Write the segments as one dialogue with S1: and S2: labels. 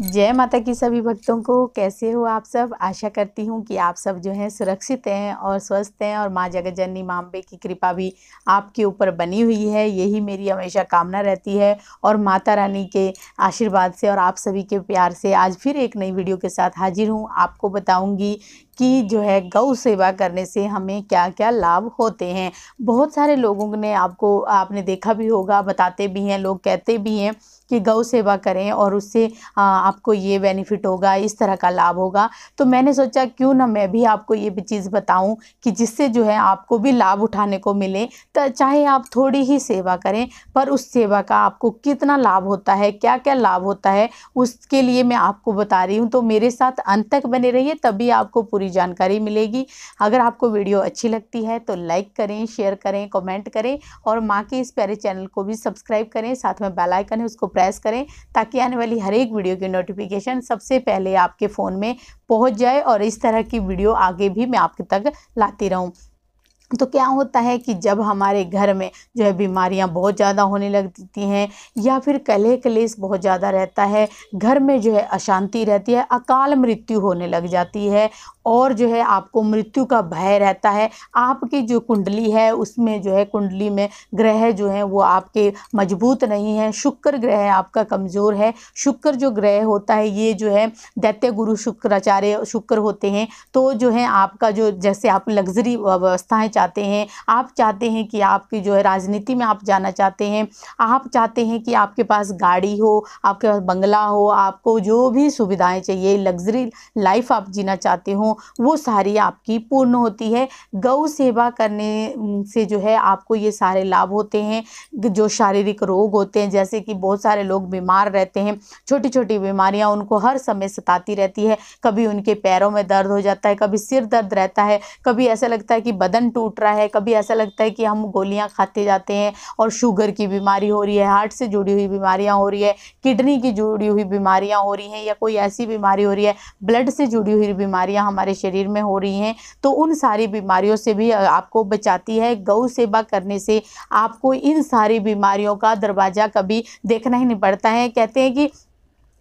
S1: जय माता की सभी भक्तों को कैसे हो आप सब आशा करती हूँ कि आप सब जो हैं सुरक्षित हैं और स्वस्थ हैं और माँ जगत जननी माम्बे की कृपा भी आपके ऊपर बनी हुई है यही मेरी हमेशा कामना रहती है और माता रानी के आशीर्वाद से और आप सभी के प्यार से आज फिर एक नई वीडियो के साथ हाजिर हूँ आपको बताऊँगी कि जो है गौ सेवा करने से हमें क्या क्या लाभ होते हैं बहुत सारे लोगों ने आपको आपने देखा भी होगा बताते भी हैं लोग कहते भी हैं कि गौ सेवा करें और उससे आपको ये बेनिफिट होगा इस तरह का लाभ होगा तो मैंने सोचा क्यों ना मैं भी आपको ये चीज़ बताऊं कि जिससे जो है आपको भी लाभ उठाने को मिले तो चाहे आप थोड़ी ही सेवा करें पर उस सेवा का आपको कितना लाभ होता है क्या क्या लाभ होता है उसके लिए मैं आपको बता रही हूँ तो मेरे साथ अंत तक बने रहिए तभी आपको पूरी जानकारी मिलेगी अगर आपको वीडियो अच्छी लगती है तो लाइक करें शेयर करें कमेंट करें और माँ के इस प्यारे चैनल को भी सब्सक्राइब करें साथ में बेलाइकन है उसको प्रेस करें ताकि आने वाली हर एक वीडियो की नोटिफिकेशन सबसे पहले आपके फ़ोन में पहुंच जाए और इस तरह की वीडियो आगे भी मैं आपके तक लाती रहूं तो क्या होता है कि जब हमारे घर में जो है बीमारियां बहुत ज़्यादा होने लगती हैं या फिर कले कलेस बहुत ज़्यादा रहता है घर में जो है अशांति रहती है अकाल मृत्यु होने लग जाती है और जो है आपको मृत्यु का भय रहता है आपकी जो कुंडली है उसमें जो है कुंडली में ग्रह जो हैं वो आपके मजबूत नहीं हैं शुक्र ग्रह आपका कमज़ोर है शुक्र जो ग्रह होता है ये जो है दैत्य गुरु शुक्राचार्य शुक्र होते हैं तो जो है आपका जो जैसे आप लग्जरी व्यवस्थाएँ चाहते हैं आप चाहते हैं कि आपकी जो है राजनीति में आप जाना चाहते हैं आप चाहते हैं कि आपके पास गाड़ी हो आपके पास बंगला हो आपको जो भी सुविधाएँ चाहिए लग्जरी लाइफ आप जीना चाहते हो वो सारी आपकी पूर्ण होती है गौ सेवा करने से जो है आपको ये सारे लाभ होते हैं जो शारीरिक रोग होते हैं जैसे कि बहुत सारे लोग बीमार रहते हैं छोटी छोटी बीमारियां उनको हर समय सताती रहती है कभी उनके पैरों में दर्द हो जाता है कभी सिर दर्द रहता है कभी ऐसा लगता है कि बदन टूट रहा है कभी ऐसा लगता है कि हम गोलियां खाते जाते हैं और शुगर की बीमारी हो रही है हार्ट से जुड़ी हुई बीमारियां हो रही है किडनी की जुड़ी हुई बीमारियां हो रही हैं या कोई ऐसी बीमारी हो रही है ब्लड से जुड़ी हुई बीमारियां हमारे हमारे शरीर में हो रही हैं तो उन सारी बीमारियों से भी आपको बचाती है गौ सेवा करने से आपको इन सारी बीमारियों का दरवाज़ा कभी देखना ही नहीं पड़ता है कहते हैं कि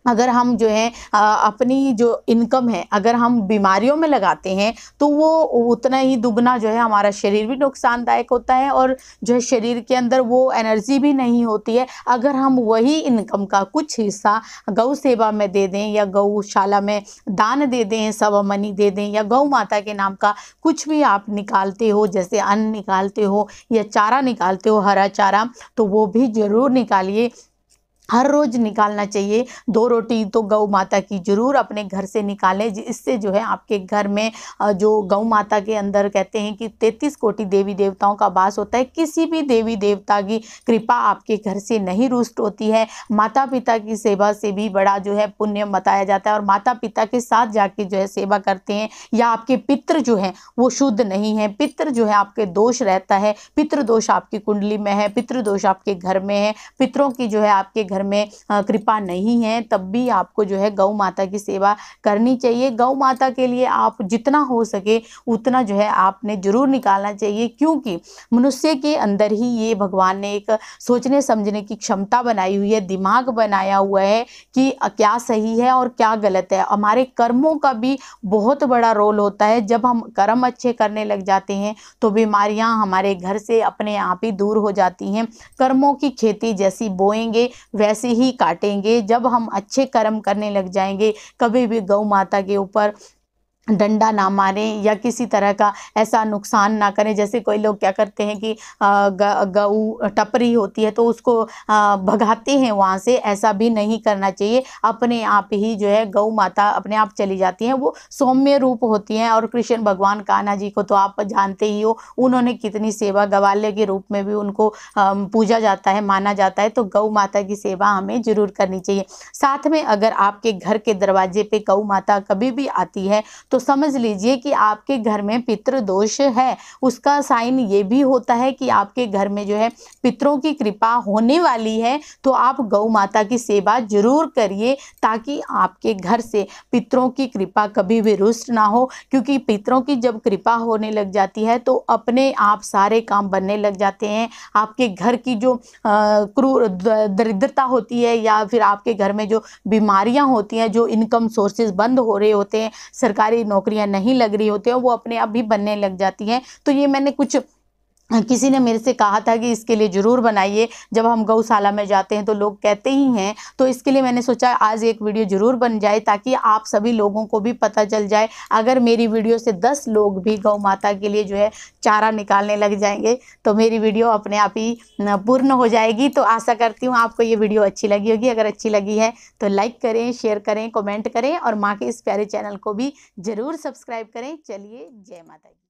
S1: अगर हम जो है अपनी जो इनकम है अगर हम बीमारियों में लगाते हैं तो वो उतना ही दुगना जो है हमारा शरीर भी नुकसानदायक होता है और जो है शरीर के अंदर वो एनर्जी भी नहीं होती है अगर हम वही इनकम का कुछ हिस्सा गौ सेवा में दे दें या गौशाला में दान दे दें मनी दे दें या गौ माता के नाम का कुछ भी आप निकालते हो जैसे अन्न निकालते हो या चारा निकालते हो हरा चारा तो वो भी ज़रूर निकालिए हर रोज निकालना चाहिए दो रोटी तो गौ माता की जरूर अपने घर से निकालें इससे जो है आपके घर में जो गौ माता के अंदर कहते हैं कि तैतीस कोटि देवी देवताओं का वास होता है किसी भी देवी देवता की कृपा आपके घर से नहीं रुष्ट होती है माता पिता की सेवा से भी बड़ा जो है पुण्य बताया जाता है और माता पिता के साथ जाके जो है सेवा करते हैं या आपके पितृ जो है वो शुद्ध नहीं है पितृ जो है आपके दोष रहता है पितृदोष आपकी कुंडली में है पितृदोष आपके घर में है पितरों की जो है आपके घर घर में कृपा नहीं है तब भी आपको जो है गौ माता की सेवा करनी चाहिए गौ माता के लिए आप जितना हो सके उतना जो है आपने जरूर निकालना चाहिए क्योंकि मनुष्य के अंदर ही ये भगवान ने एक सोचने समझने की क्षमता बनाई हुई है दिमाग बनाया हुआ है कि क्या सही है और क्या गलत है हमारे कर्मों का भी बहुत बड़ा रोल होता है जब हम कर्म अच्छे करने लग जाते हैं तो बीमारियां हमारे घर से अपने आप ही दूर हो जाती हैं कर्मों की खेती जैसी बोएंगे वैसे वैसे ही काटेंगे जब हम अच्छे कर्म करने लग जाएंगे कभी भी गौ माता के ऊपर डंडा ना मारें या किसी तरह का ऐसा नुकसान ना करें जैसे कोई लोग क्या करते हैं कि गऊ टपरी होती है तो उसको भगाते हैं वहाँ से ऐसा भी नहीं करना चाहिए अपने आप ही जो है गऊ माता अपने आप चली जाती हैं वो सौम्य रूप होती हैं और कृष्ण भगवान कान्हा जी को तो आप जानते ही हो उन्होंने कितनी सेवा गवाल्य के रूप में भी उनको पूजा जाता है माना जाता है तो गौ माता की सेवा हमें ज़रूर करनी चाहिए साथ में अगर आपके घर के दरवाजे पर गऊ माता कभी भी आती है तो समझ लीजिए कि आपके घर में पितृदोष है उसका साइन ये भी होता है कि आपके घर में जो है पितरों की कृपा होने वाली है तो आप गौ माता की सेवा जरूर करिए ताकि आपके घर से पितरों की कृपा कभी भी रुष्ट ना हो क्योंकि पितरों की जब कृपा होने लग जाती है तो अपने आप सारे काम बनने लग जाते हैं आपके घर की जो क्रूर दरिद्रता होती है या फिर आपके घर में जो बीमारियां होती हैं जो इनकम सोर्सेज बंद हो रहे होते हैं सरकारी नौकरियां नहीं लग रही होती हैं वो अपने आप भी बनने लग जाती हैं तो ये मैंने कुछ किसी ने मेरे से कहा था कि इसके लिए ज़रूर बनाइए जब हम गौशाला में जाते हैं तो लोग कहते ही हैं तो इसके लिए मैंने सोचा आज एक वीडियो ज़रूर बन जाए ताकि आप सभी लोगों को भी पता चल जाए अगर मेरी वीडियो से दस लोग भी गौ माता के लिए जो है चारा निकालने लग जाएंगे तो मेरी वीडियो अपने आप ही पूर्ण हो जाएगी तो आशा करती हूँ आपको ये वीडियो अच्छी लगी होगी अगर अच्छी लगी है तो लाइक करें शेयर करें कॉमेंट करें और माँ के इस प्यारे चैनल को भी ज़रूर सब्सक्राइब करें चलिए जय माता जी